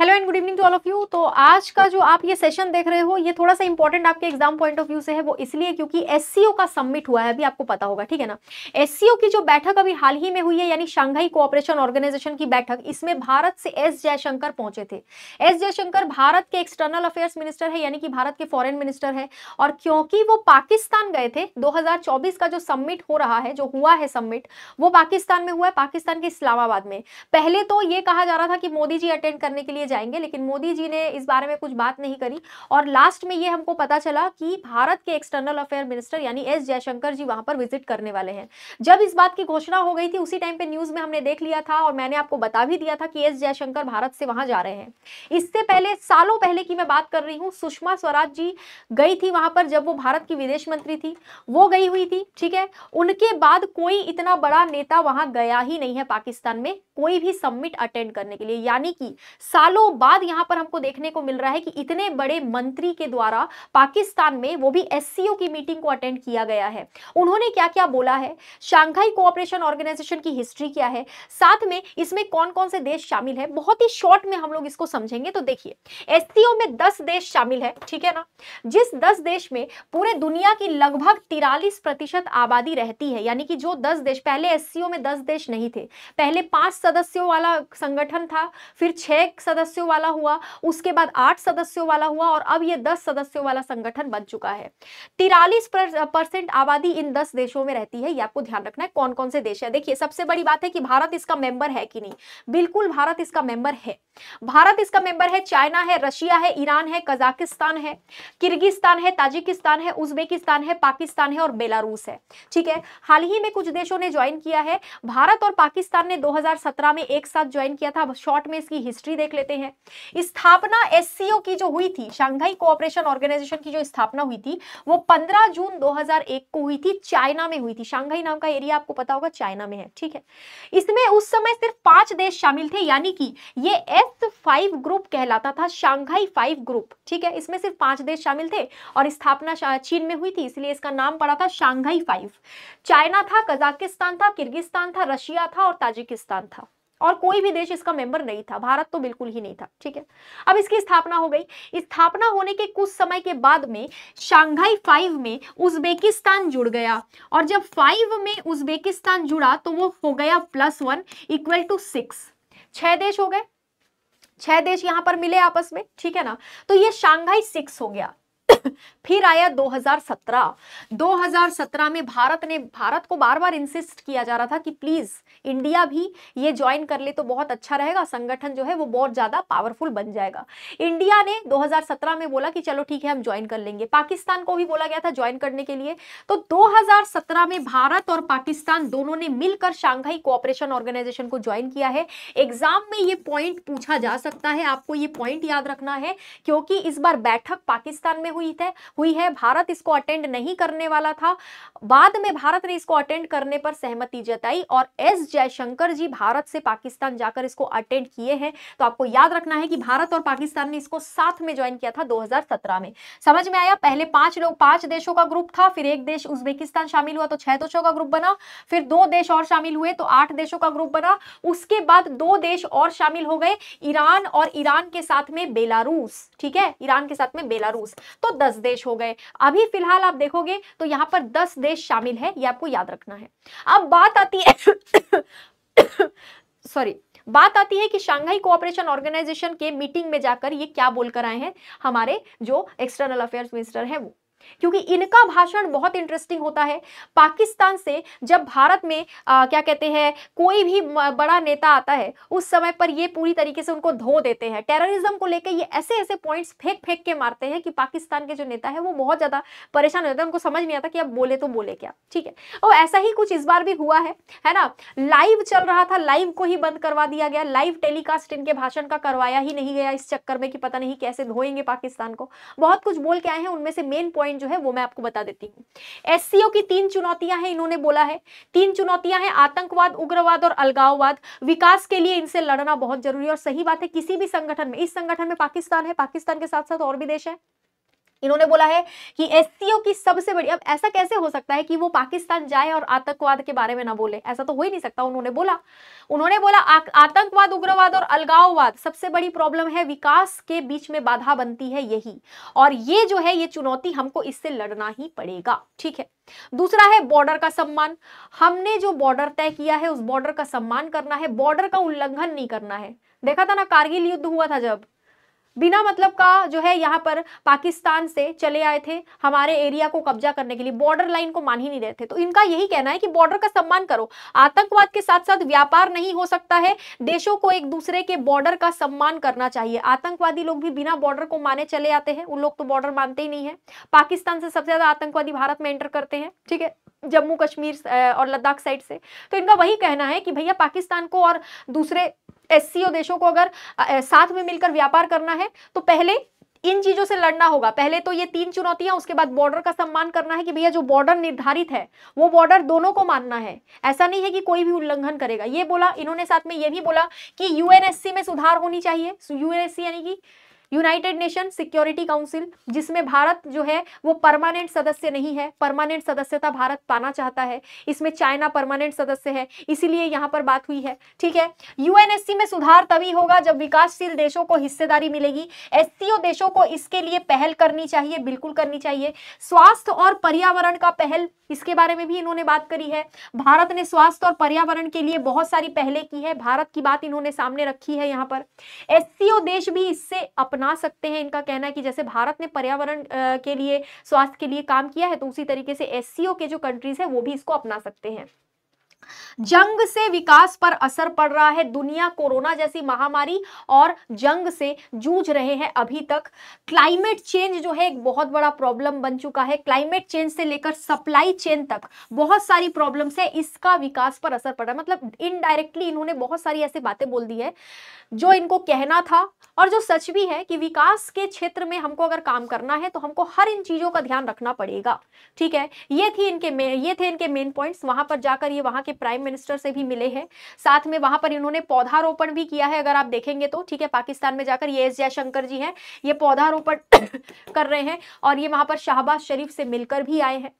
hello and good evening to all of you तो आज का जो आप ये सेशन देख रहे हो ये थोड़ा सा इंपॉर्टेंट आपके एग्जाम पॉइंट ऑफ व्यू से है वो इसलिए क्योंकि एस का सबमिट हुआ है अभी आपको पता होगा ठीक है ना एस की जो बैठक अभी हाल ही में हुई है यानी शांघाई कोऑपरेशन ऑर्गेनाइजेशन की बैठक इसमें भारत से एस जयशंकर पहुंचे थे एस जयशंकर भारत के एक्सटर्नल अफेयर्स मिनिस्टर है यानी कि भारत के फॉरन मिनिस्टर है और क्योंकि वो पाकिस्तान गए थे दो का जो सबमिट हो रहा है जो हुआ है सबमिट वो पाकिस्तान में हुआ है पाकिस्तान के इस्लामाबाद में पहले तो ये कहा जा रहा था कि मोदी जी अटेंड करने के लिए लिए जाएंगे लेकिन मोदी जी ने इस बारे में कुछ बात नहीं करी और लास्ट में ये हमको पता चला कि भारत के एक्सटर्नल अफेयर मिनिस्टर यानी एस जयशंकर जी वहां पर विजिट करने वाले हैं जब इस बात की घोषणा हो गई थी उसी टाइम पे न्यूज़ में हमने देख लिया था और मैंने आपको बता भी दिया था कि एस जयशंकर भारत से वहां जा रहे हैं इससे पहले सालों पहले की मैं बात कर रही हूँ सुषमा स्वराज जी गई थी वहां पर जब वो भारत की विदेश मंत्री थी वो गई हुई थी ठीक है उनके बाद कोई इतना बड़ा नेता वहां गया ही नहीं है पाकिस्तान में कोई भी सम्मिट अटेंड करने के लिए यानी कि सालों सालों बाद यहां पर हमको देखने को मिल रहा है कि इतने बड़े मंत्री के द्वारा पाकिस्तान में वो भी एस की मीटिंग को अटेंड किया गया है उन्होंने क्या क्या बोला है शांघाई कोऑपरेशन ऑर्गेनाइजेशन की हिस्ट्री क्या है साथ में इसमें कौन कौन से देश शामिल है बहुत ही शॉर्ट में हम लोग इसको समझेंगे तो देखिए एस में दस देश शामिल है ठीक है ना जिस दस देश में पूरे दुनिया की लगभग तिरालीस आबादी रहती है यानी कि जो दस देश पहले एस में दस देश नहीं थे पहले पांच सदस्यों वाला संगठन था फिर छह सदस्य सदस्यों वाला हुआ उसके बाद आठ सदस्यों वाला हुआ और अब यह दस सदस्यों वाला संगठन बन चुका है तिरालीस परसेंट आबादी इन दस देशों में रहती है ये आपको ध्यान रखना है कौन कौन से देश है देखिए सबसे बड़ी बात है कि भारत इसका मेंबर है कि नहीं बिल्कुल भारत इसका मेंबर है भारत इसका मेंबर है चाइना है रशिया है ईरान है कजाकिस्तान है किर्गिस्तान है ताजिकिस्तान है उज्बेकिस्तान है पाकिस्तान है और बेलारूस है ठीक है हाल ही में कुछ देशों ने ज्वाइन किया है भारत और पाकिस्तान ने दो में एक साथ ज्वाइन किया था शॉर्ट में इसकी हिस्ट्री देख लेते हैं स्थापना एस की जो हुई थी शंघाई कोऑपरेशन ऑर्गेनाइजेशन की जो स्थापना हुई थी वो 15 जून 2001 को हुई थी चाइना में हुई थी शंघाई नाम का एरिया आपको पता होगा चाइना में है ठीक है इसमें उस समय सिर्फ पांच देश शामिल थे यानी कि ये एस फाइव ग्रुप कहलाता था शंघाई फाइव ग्रुप ठीक है इसमें सिर्फ पांच देश शामिल थे और स्थापना चीन में हुई थी इसलिए इसका नाम पड़ा था शांघाई फाइव चाइना था कजाकिस्तान था किर्गिस्तान था रशिया था और ताजिकिस्तान था और कोई भी देश इसका मेंबर नहीं था भारत तो बिल्कुल ही नहीं था ठीक है अब इसकी स्थापना हो गई स्थापना होने के कुछ समय के बाद में शांघाई फाइव में उज्बेकिस्तान जुड़ गया और जब फाइव में उज्बेकिस्तान जुड़ा तो वो हो गया plus one equal to six छह देश हो गए छह देश यहां पर मिले आपस में ठीक है ना तो ये शांघाई सिक्स हो गया फिर आया 2017 2017 में भारत ने भारत को बार बार इंसिस्ट किया जा रहा था कि प्लीज़ इंडिया भी ये ज्वाइन कर ले तो बहुत अच्छा रहेगा संगठन जो है वो बहुत ज़्यादा पावरफुल बन जाएगा इंडिया ने 2017 में बोला कि चलो ठीक है हम ज्वाइन कर लेंगे पाकिस्तान को भी बोला गया था ज्वाइन करने के लिए तो 2017 में भारत और पाकिस्तान दोनों ने मिलकर शांघाई कोऑपरेशन ऑर्गेनाइजेशन को ज्वाइन किया है एग्जाम में ये पॉइंट पूछा जा सकता है आपको ये पॉइंट याद रखना है क्योंकि इस बार बैठक पाकिस्तान में हुई थे हुई है भारत इसको अटेंड नहीं करने वाला था बाद में भारत ने इसको अटेंड करने पर सहमति जताई और एस जयशंकर जी भारत से पाकिस्तान जाकर इसको अटेंड किए हैं तो आपको याद रखना है कि भारत और पाकिस्तान ने इसको साथ में ज्वाइन किया था 2017 में समझ में आया पहले पांच लोग पांच देशों का ग्रुप था फिर एक देश उज्बेकिस्तान शामिल हुआ तो छह देशों का ग्रुप बना फिर दो देश और शामिल हुए तो आठ देशों का ग्रुप बना उसके बाद दो देश और शामिल हो गए ईरान और ईरान के साथ में बेलारूस ठीक है ईरान के साथ में बेलारूस तो तो दस देश हो गए अभी फिलहाल आप देखोगे तो यहाँ पर दस देश शामिल है ये आपको याद रखना है अब बात आती है सॉरी बात आती है कि शांघाई कोऑपरेशन ऑर्गेनाइजेशन के मीटिंग में जाकर ये क्या बोलकर आए हैं हमारे जो एक्सटर्नल अफेयर्स मिनिस्टर हैं वो क्योंकि इनका भाषण बहुत इंटरेस्टिंग होता है पाकिस्तान से जब भारत में आ, क्या कहते हैं कोई भी बड़ा नेता आता है उस समय पर ये पूरी तरीके से उनको धो देते हैं टेररिज्म को लेकर ये ऐसे ऐसे पॉइंट्स फेंक फेंक के मारते हैं कि पाकिस्तान के जो नेता है वो बहुत ज़्यादा परेशान हो हैं उनको समझ नहीं आता कि अब बोले तो बोले क्या ठीक है और ऐसा ही कुछ इस बार भी हुआ है है ना लाइव चल रहा था लाइव को ही बंद करवा दिया गया लाइव टेलीकास्ट इनके भाषण का करवाया ही नहीं गया इस चक्कर में कि पता नहीं कैसे धोएंगे पाकिस्तान को बहुत कुछ बोल के आए हैं उनमें से मेन पॉइंट इंपॉर्टेंट जो है वो मैं आपको बता देती हूँ एस की तीन चुनौतियां हैं इन्होंने बोला है तीन चुनौतियां हैं आतंकवाद उग्रवाद और अलगाववाद विकास के लिए इनसे लड़ना बहुत जरूरी है और सही बात है किसी भी संगठन में इस संगठन में पाकिस्तान है पाकिस्तान के साथ साथ और भी देश है इन्होंने बोला है कि एस की सबसे बड़ी अब ऐसा कैसे हो सकता है कि वो पाकिस्तान जाए और आतंकवाद के बारे में ना बोले ऐसा तो हो ही नहीं सकता उन्होंने बोला उन्होंने बोला आतंकवाद उग्रवाद और अलगाववाद सबसे बड़ी प्रॉब्लम है विकास के बीच में बाधा बनती है यही और ये जो है ये चुनौती हमको इससे लड़ना ही पड़ेगा ठीक है दूसरा है बॉर्डर का सम्मान हमने जो बॉर्डर तय किया है उस बॉर्डर का सम्मान करना है बॉर्डर का उल्लंघन नहीं करना है देखा था ना कारगिल युद्ध हुआ था जब बिना मतलब का जो है यहाँ पर पाकिस्तान से चले आए थे हमारे एरिया को कब्जा करने के लिए बॉर्डर लाइन को मान ही नहीं रहे थे तो इनका यही कहना है कि बॉर्डर का सम्मान करो आतंकवाद के साथ साथ व्यापार नहीं हो सकता है देशों को एक दूसरे के बॉर्डर का सम्मान करना चाहिए आतंकवादी लोग भी बिना बॉर्डर को माने चले आते हैं उन लोग तो बॉर्डर मानते ही नहीं है पाकिस्तान से सबसे ज्यादा आतंकवादी भारत में एंटर करते हैं ठीक है जम्मू कश्मीर और लद्दाख साइड से तो इनका वही कहना है कि भैया पाकिस्तान को और दूसरे एस देशों को अगर साथ में मिलकर व्यापार करना है तो पहले इन चीजों से लड़ना होगा पहले तो ये तीन चुनौतियां उसके बाद बॉर्डर का सम्मान करना है कि भैया जो बॉर्डर निर्धारित है वो बॉर्डर दोनों को मानना है ऐसा नहीं है कि कोई भी उल्लंघन करेगा ये बोला इन्होंने साथ में ये भी बोला कि यूएनएससी में सुधार होनी चाहिए यूएनएससी यानी कि यूनाइटेड नेशन सिक्योरिटी काउंसिल जिसमें भारत जो है वो परमानेंट सदस्य नहीं है परमानेंट सदस्यता भारत पाना चाहता है इसमें चाइना परमानेंट सदस्य है इसीलिए यहाँ पर बात हुई है ठीक है यूएनएससी में सुधार तभी होगा जब विकासशील देशों को हिस्सेदारी मिलेगी एस देशों को इसके लिए पहल करनी चाहिए बिल्कुल करनी चाहिए स्वास्थ्य और पर्यावरण का पहल इसके बारे में भी इन्होंने बात करी है भारत ने स्वास्थ्य और पर्यावरण के लिए बहुत सारी पहले की है भारत की बात इन्होंने सामने रखी है यहाँ पर एस देश भी इससे अपने अपना सकते हैं इनका कहना है कि जैसे भारत ने पर्यावरण के लिए स्वास्थ्य के लिए काम किया है तो उसी तरीके से एस के जो कंट्रीज है वो भी इसको अपना सकते हैं जंग से विकास पर असर पड़ रहा है दुनिया कोरोना जैसी महामारी और जंग से जूझ रहे हैं अभी तक क्लाइमेट चेंज जो है एक बहुत बड़ा प्रॉब्लम बन चुका है क्लाइमेट चेंज से लेकर सप्लाई चेन तक बहुत सारी प्रॉब्लम्स है इसका विकास पर असर पड़ रहा है मतलब इनडायरेक्टली इन्होंने बहुत सारी ऐसी बातें बोल दी है जो इनको कहना था और जो सच भी है कि विकास के क्षेत्र में हमको अगर काम करना है तो हमको हर इन चीजों का ध्यान रखना पड़ेगा ठीक है ये थी इनके ये थे इनके मेन पॉइंट्स वहां पर जाकर ये वहां के प्राइम मिनिस्टर से भी मिले हैं साथ में वहां पर इन्होंने पौधारोपण भी किया है अगर आप देखेंगे तो ठीक है पाकिस्तान में जाकर ये एस जयशंकर जी हैं ये पौधारोपण कर रहे हैं और ये वहां पर शाहबाज शरीफ से मिलकर भी आए हैं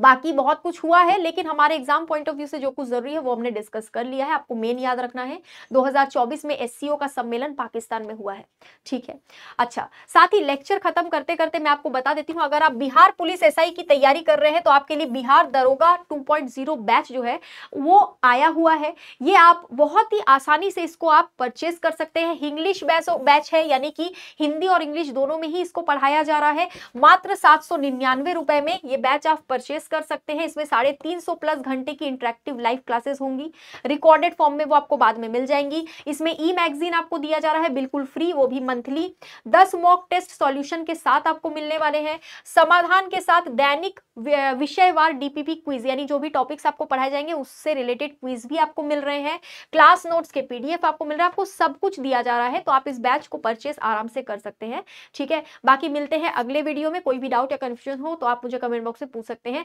बाकी बहुत कुछ हुआ है लेकिन हमारे एग्जाम पॉइंट ऑफ व्यू से जो कुछ जरूरी है वो हमने डिस्कस कर लिया है आपको मेन याद रखना है 2024 में एस का सम्मेलन पाकिस्तान में हुआ है ठीक है अच्छा साथ ही लेक्चर खत्म करते करते मैं आपको बता देती हूँ अगर आप बिहार पुलिस एस SI की तैयारी कर रहे हैं तो आपके लिए बिहार दरोगा टू बैच जो है वो आया हुआ है ये आप बहुत ही आसानी से इसको आप परचेज कर सकते हैं इंग्लिश बैच है यानी कि हिंदी और इंग्लिश दोनों में ही इसको पढ़ाया जा रहा है मात्र सात रुपए में ये बैच आप परचेज एक्सेस कर सकते हैं इसमें साढ़े तीन सौ प्लस घंटे की इंटरेक्टिव लाइव क्लासेस होंगी रिकॉर्डेड फॉर्म में वो आपको बाद में मिल जाएंगी इसमें ई मैगजीन आपको दिया जा रहा है बिल्कुल फ्री वो भी मंथली दस मॉक टेस्ट सॉल्यूशन के साथ आपको मिलने वाले हैं समाधान के साथ दैनिक विषयवार डीपीपी क्विज यानी जो भी टॉपिक्स आपको पढ़ाए जाएंगे उससे रिलेटेड क्विज भी आपको मिल रहे हैं क्लास नोट्स के पीडीएफ आपको मिल रहा है आपको सब कुछ दिया जा रहा है तो आप इस बैच को परचेस आराम से कर सकते हैं ठीक है बाकी मिलते हैं अगले वीडियो में कोई भी डाउट या कंफ्यूजन हो तो आप मुझे कमेंट बॉक्स में पूछ सकते हैं